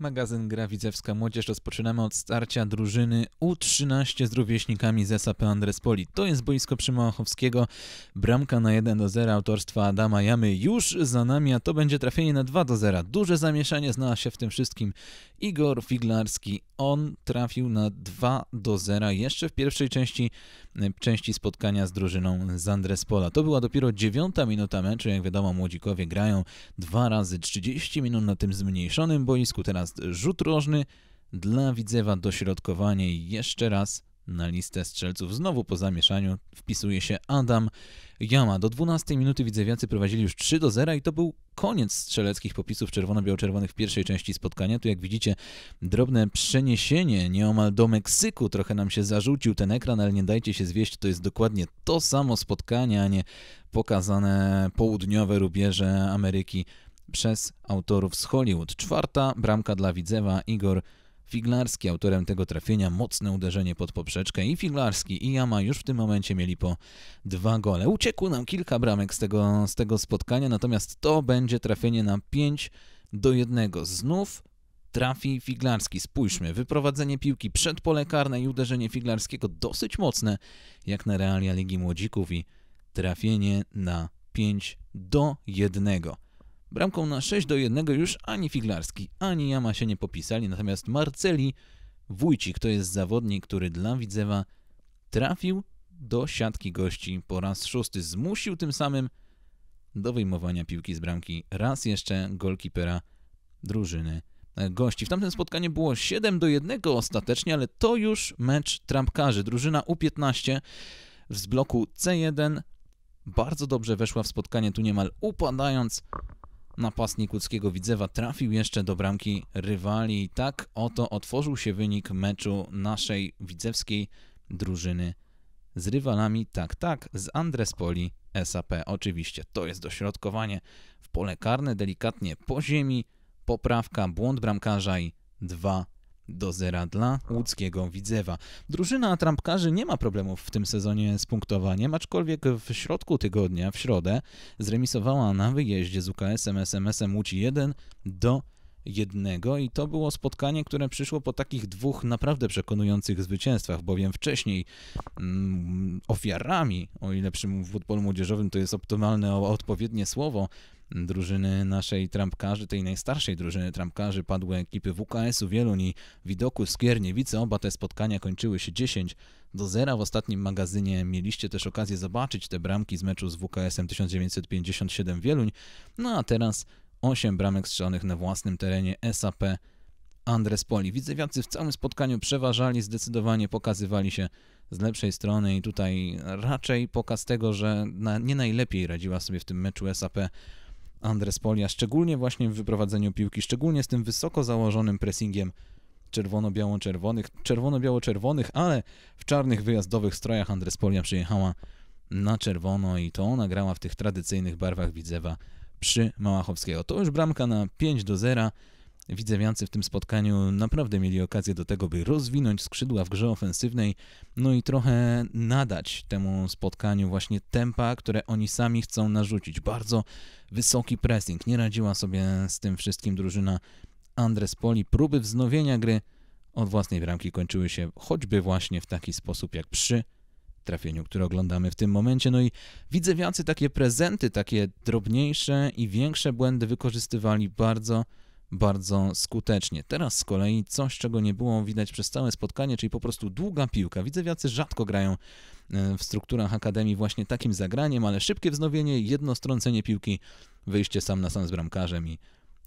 Magazyn Gra Widzewska Młodzież rozpoczynamy od starcia drużyny U13 z rówieśnikami z SAP Andrespoli. To jest boisko Przymałachowskiego, bramka na 1 do 0 autorstwa Adama Jamy już za nami, a to będzie trafienie na 2 do 0. Duże zamieszanie znała się w tym wszystkim Igor Figlarski. On trafił na 2 do 0 jeszcze w pierwszej części, e, części spotkania z drużyną z Andrespola. To była dopiero dziewiąta minuta meczu, jak wiadomo młodzikowie grają dwa razy 30 minut na tym zmniejszonym boisku, teraz Natomiast rzut rożny dla Widzewa dośrodkowanie jeszcze raz na listę strzelców. Znowu po zamieszaniu wpisuje się Adam Jama. Do 12 minuty Widzewiacy prowadzili już 3 do 0 i to był koniec strzeleckich popisów czerwono-biało-czerwonych w pierwszej części spotkania. Tu jak widzicie drobne przeniesienie nieomal do Meksyku. Trochę nam się zarzucił ten ekran, ale nie dajcie się zwieść, to jest dokładnie to samo spotkanie, a nie pokazane południowe rubieże Ameryki przez autorów z Hollywood. Czwarta bramka dla Widzewa, Igor Figlarski, autorem tego trafienia, mocne uderzenie pod poprzeczkę i Figlarski i Jama już w tym momencie mieli po dwa gole. Uciekło nam kilka bramek z tego, z tego spotkania, natomiast to będzie trafienie na 5 do 1. Znów trafi Figlarski. Spójrzmy, wyprowadzenie piłki przed pole karne i uderzenie Figlarskiego dosyć mocne, jak na realia Ligi Młodzików i trafienie na 5 do 1. Bramką na 6 do 1 już ani Figlarski, ani Jama się nie popisali, natomiast Marceli Wójcik to jest zawodnik, który dla Widzewa trafił do siatki gości po raz szósty. Zmusił tym samym do wyjmowania piłki z bramki raz jeszcze golkipera drużyny e, gości. W tamtym spotkaniu było 7 do 1 ostatecznie, ale to już mecz trampkarzy. Drużyna U15 z bloku C1 bardzo dobrze weszła w spotkanie, tu niemal upadając Napastnik łódzkiego Widzewa trafił jeszcze do bramki rywali. Tak oto otworzył się wynik meczu naszej widzewskiej drużyny z rywalami, tak, tak, z Andrespoli SAP. Oczywiście to jest dośrodkowanie w pole karne, delikatnie po ziemi, poprawka, błąd bramkarza i 2 do zera dla łódzkiego Widzewa. Drużyna trampkarzy nie ma problemów w tym sezonie z punktowaniem, aczkolwiek w środku tygodnia, w środę, zremisowała na wyjeździe z UKS-em SMS-em Łódź 1 do jednego i to było spotkanie, które przyszło po takich dwóch naprawdę przekonujących zwycięstwach, bowiem wcześniej mm, ofiarami, o ile przy futbolu młodzieżowym to jest optymalne odpowiednie słowo, drużyny naszej trampkarzy, tej najstarszej drużyny trampkarzy, padły ekipy WKS-u Wieluń Widoku Skierniewice. Oba te spotkania kończyły się 10 do 0 w ostatnim magazynie. Mieliście też okazję zobaczyć te bramki z meczu z WKS-em 1957 Wieluń. No a teraz 8 bramek strzelonych na własnym terenie SAP Andres Poli. Widzewiacy w całym spotkaniu przeważali, zdecydowanie pokazywali się z lepszej strony i tutaj raczej pokaz tego, że na, nie najlepiej radziła sobie w tym meczu SAP Andres Polia, szczególnie właśnie w wyprowadzeniu piłki, szczególnie z tym wysoko założonym pressingiem czerwono-biało-czerwonych, czerwono-biało-czerwonych, ale w czarnych wyjazdowych strojach Andres Polia przyjechała na czerwono i to ona grała w tych tradycyjnych barwach Widzewa przy Małachowskiego. To już bramka na 5 do 0. Widzewiacy w tym spotkaniu naprawdę mieli okazję do tego, by rozwinąć skrzydła w grze ofensywnej, no i trochę nadać temu spotkaniu właśnie tempa, które oni sami chcą narzucić. Bardzo wysoki pressing. Nie radziła sobie z tym wszystkim drużyna Andres Poli. Próby wznowienia gry od własnej bramki kończyły się choćby właśnie w taki sposób jak przy trafieniu, które oglądamy w tym momencie. No i widzewiacy takie prezenty, takie drobniejsze i większe błędy wykorzystywali bardzo bardzo skutecznie. Teraz z kolei coś, czego nie było widać przez całe spotkanie, czyli po prostu długa piłka. Widzewiacy rzadko grają e, w strukturach Akademii właśnie takim zagraniem, ale szybkie wznowienie, jedno strącenie piłki, wyjście sam na sam z bramkarzem i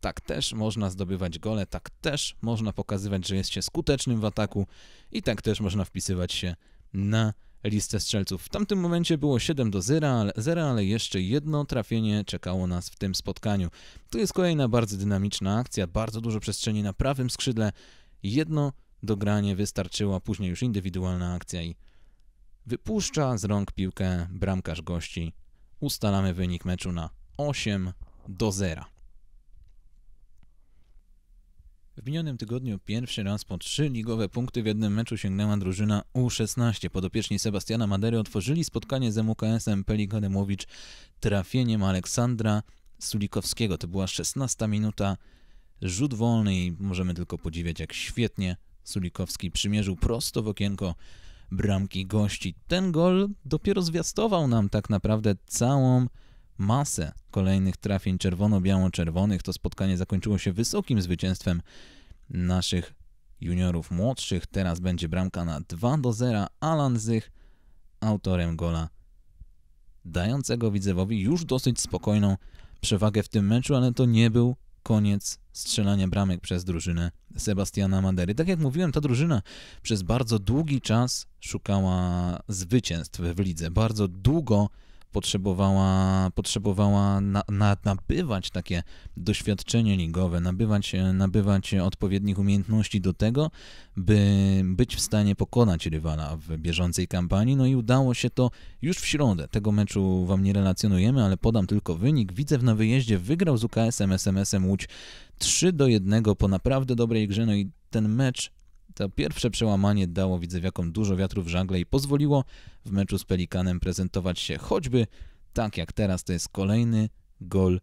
tak też można zdobywać gole, tak też można pokazywać, że jest się skutecznym w ataku i tak też można wpisywać się na listę strzelców. W tamtym momencie było 7 do 0, 0, ale jeszcze jedno trafienie czekało nas w tym spotkaniu. Tu jest kolejna bardzo dynamiczna akcja, bardzo dużo przestrzeni na prawym skrzydle. Jedno dogranie wystarczyło, później już indywidualna akcja i wypuszcza z rąk piłkę bramkarz gości. Ustalamy wynik meczu na 8 do 0. W minionym tygodniu pierwszy raz po trzy ligowe punkty w jednym meczu sięgnęła drużyna U16. Podopieczni Sebastiana Madery otworzyli spotkanie z mks em Pelikanemowicz trafieniem Aleksandra Sulikowskiego. To była 16 minuta, rzut wolny i możemy tylko podziwiać jak świetnie Sulikowski przymierzył prosto w okienko bramki gości. Ten gol dopiero zwiastował nam tak naprawdę całą masę kolejnych trafień czerwono-biało-czerwonych. To spotkanie zakończyło się wysokim zwycięstwem naszych juniorów młodszych. Teraz będzie bramka na 2 do 0. Alan Zych autorem gola dającego Widzewowi już dosyć spokojną przewagę w tym meczu, ale to nie był koniec strzelania bramek przez drużynę Sebastiana Madery. Tak jak mówiłem, ta drużyna przez bardzo długi czas szukała zwycięstw w lidze. Bardzo długo potrzebowała, potrzebowała na, na, nabywać takie doświadczenie ligowe, nabywać, nabywać odpowiednich umiejętności do tego, by być w stanie pokonać rywala w bieżącej kampanii. No i udało się to już w środę. Tego meczu wam nie relacjonujemy, ale podam tylko wynik. w na wyjeździe wygrał z UKS-em SMS-em Łódź 3 do 1 po naprawdę dobrej grze. No i ten mecz to pierwsze przełamanie dało widzewiakom dużo wiatru w żagle i pozwoliło w meczu z Pelikanem prezentować się choćby tak jak teraz. To jest kolejny gol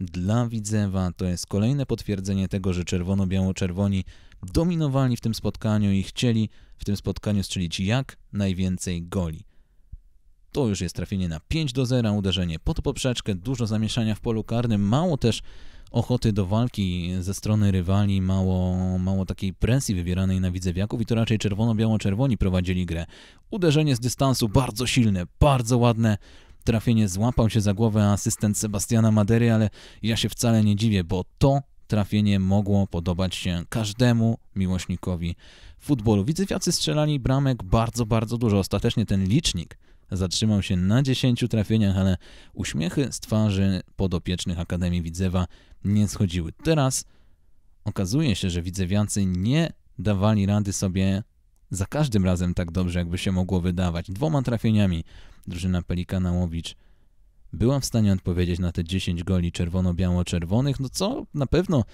dla Widzewa. To jest kolejne potwierdzenie tego, że czerwono-biało-czerwoni dominowali w tym spotkaniu i chcieli w tym spotkaniu strzelić jak najwięcej goli. To już jest trafienie na 5 do 0, uderzenie pod poprzeczkę, dużo zamieszania w polu karnym, mało też ochoty do walki ze strony rywali, mało, mało takiej presji wywieranej na widzewiaków i to raczej czerwono-biało-czerwoni prowadzili grę. Uderzenie z dystansu bardzo silne, bardzo ładne, trafienie złapał się za głowę asystent Sebastiana Madery, ale ja się wcale nie dziwię, bo to trafienie mogło podobać się każdemu miłośnikowi futbolu. Widzewiacy strzelali bramek bardzo, bardzo dużo. Ostatecznie ten licznik Zatrzymał się na 10 trafieniach, ale uśmiechy z twarzy podopiecznych Akademii Widzewa nie schodziły. Teraz okazuje się, że widzewiacy nie dawali rady sobie za każdym razem tak dobrze, jakby się mogło wydawać. Dwoma trafieniami drużyna Pelikana Łowicz była w stanie odpowiedzieć na te 10 goli czerwono-biało-czerwonych, no co na pewno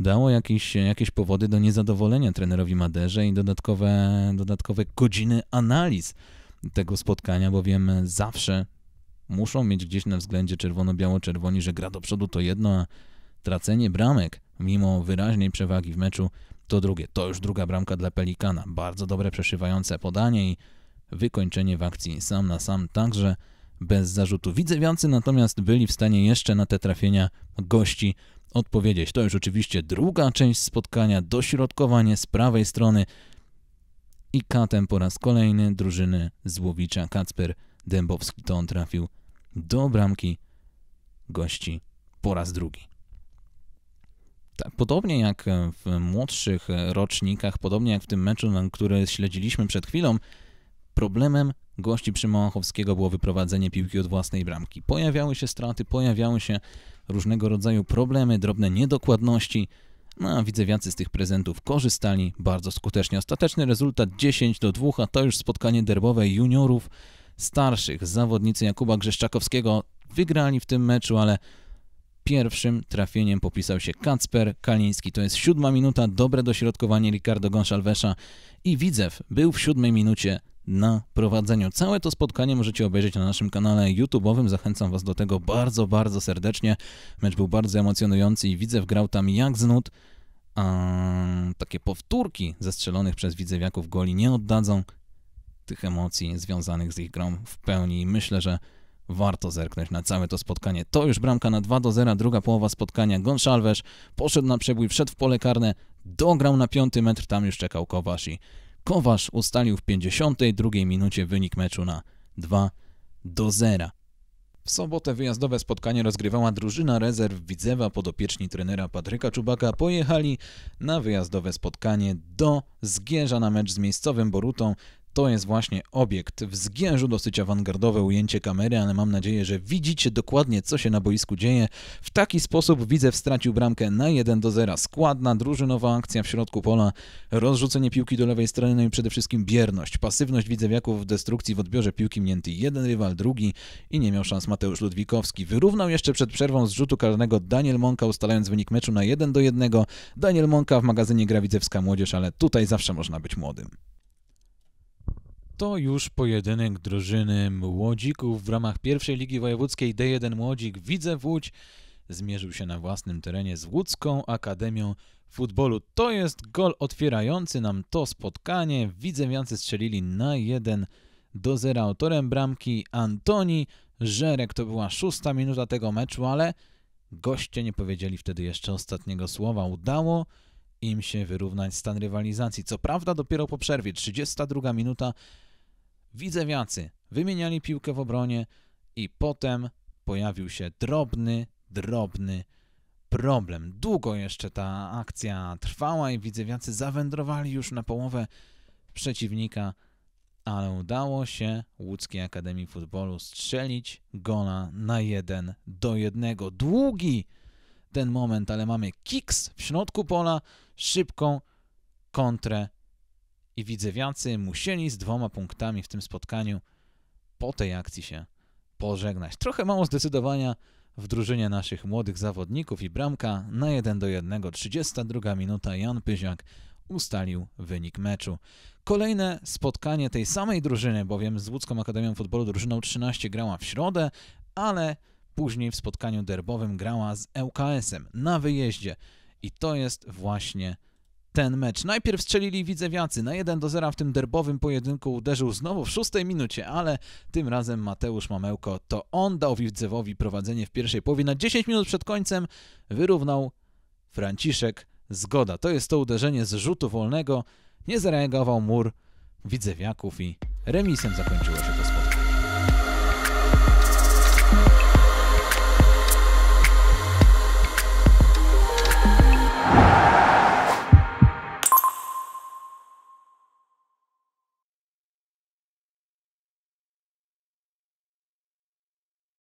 dało jakieś, jakieś powody do niezadowolenia trenerowi Maderze i dodatkowe, dodatkowe godziny analiz tego spotkania, bowiem zawsze muszą mieć gdzieś na względzie czerwono-biało-czerwoni, że gra do przodu to jedno, a tracenie bramek mimo wyraźnej przewagi w meczu to drugie. To już druga bramka dla Pelikana. Bardzo dobre przeszywające podanie i wykończenie w akcji sam na sam, także bez zarzutu. Widzewiący natomiast byli w stanie jeszcze na te trafienia gości odpowiedzieć. To już oczywiście druga część spotkania, dośrodkowanie z prawej strony i katem po raz kolejny drużyny Złowicza Kacper Dębowski. To on trafił do bramki gości po raz drugi. Tak, podobnie jak w młodszych rocznikach, podobnie jak w tym meczu, który śledziliśmy przed chwilą, problemem gości Przymołachowskiego było wyprowadzenie piłki od własnej bramki. Pojawiały się straty, pojawiały się różnego rodzaju problemy, drobne niedokładności, no a widzewiacy z tych prezentów korzystali bardzo skutecznie. Ostateczny rezultat 10 do 2, a to już spotkanie derbowe juniorów starszych. Zawodnicy Jakuba Grzeszczakowskiego wygrali w tym meczu, ale pierwszym trafieniem popisał się Kacper Kaliński. To jest siódma minuta, dobre dośrodkowanie Ricardo Gonsalvesa i Widzew był w siódmej minucie na prowadzeniu. Całe to spotkanie możecie obejrzeć na naszym kanale YouTube'owym. Zachęcam Was do tego bardzo, bardzo serdecznie. Mecz był bardzo emocjonujący i widzę wgrał tam jak znud, A takie powtórki zestrzelonych przez widzewiaków goli nie oddadzą tych emocji związanych z ich grą w pełni. Myślę, że warto zerknąć na całe to spotkanie. To już bramka na 2 do 0, druga połowa spotkania. Gonszalwesz poszedł na przebój, wszedł w pole karne, dograł na piąty metr, tam już czekał Kowasz i Kowarz ustalił w 52 minucie wynik meczu na 2 do 0. W sobotę wyjazdowe spotkanie rozgrywała drużyna rezerw Widzewa podopieczni trenera Patryka Czubaka. Pojechali na wyjazdowe spotkanie do Zgierza na mecz z miejscowym Borutą. To jest właśnie obiekt. W zgiężu dosyć awangardowe ujęcie kamery, ale mam nadzieję, że widzicie dokładnie, co się na boisku dzieje. W taki sposób Widzew stracił bramkę na 1 do 0. Składna, drużynowa akcja w środku pola, rozrzucenie piłki do lewej strony, no i przede wszystkim bierność. Pasywność Widzewiaków w destrukcji w odbiorze piłki mięty jeden rywal, drugi i nie miał szans Mateusz Ludwikowski. Wyrównał jeszcze przed przerwą z rzutu karnego Daniel Monka, ustalając wynik meczu na 1 do 1. Daniel Monka w magazynie Gra Widzewska Młodzież, ale tutaj zawsze można być młodym. To już pojedynek drużyny Młodzików w ramach pierwszej Ligi Wojewódzkiej D1 Młodzik w Łódź zmierzył się na własnym terenie z Łódzką Akademią Futbolu. To jest gol otwierający nam to spotkanie. Widzewiancy strzelili na 1 do 0. Autorem bramki Antoni Żerek. To była szósta minuta tego meczu, ale goście nie powiedzieli wtedy jeszcze ostatniego słowa. Udało się im się wyrównać stan rywalizacji. Co prawda dopiero po przerwie, 32 minuta, widzewiacy wymieniali piłkę w obronie i potem pojawił się drobny, drobny problem. Długo jeszcze ta akcja trwała i widzewiacy zawędrowali już na połowę przeciwnika, ale udało się Łódzkiej Akademii Futbolu strzelić gola na 1 do 1. Długi! ten moment, ale mamy Kicks w środku pola, szybką kontrę i widzewiacy musieli z dwoma punktami w tym spotkaniu po tej akcji się pożegnać. Trochę mało zdecydowania w drużynie naszych młodych zawodników i bramka na 1 do 1, 32 minuta Jan Pyziak ustalił wynik meczu. Kolejne spotkanie tej samej drużyny, bowiem z Łódzką Akademią Futbolu drużyną 13 grała w środę, ale później w spotkaniu derbowym grała z ŁKS-em na wyjeździe. I to jest właśnie ten mecz. Najpierw strzelili Widzewiacy na 1 do 0 w tym derbowym pojedynku uderzył znowu w szóstej minucie, ale tym razem Mateusz Mamełko to on dał Widzewowi prowadzenie w pierwszej połowie. Na 10 minut przed końcem wyrównał Franciszek Zgoda. To jest to uderzenie z rzutu wolnego. Nie zareagował mur Widzewiaków i remisem zakończyło się to spotkanie.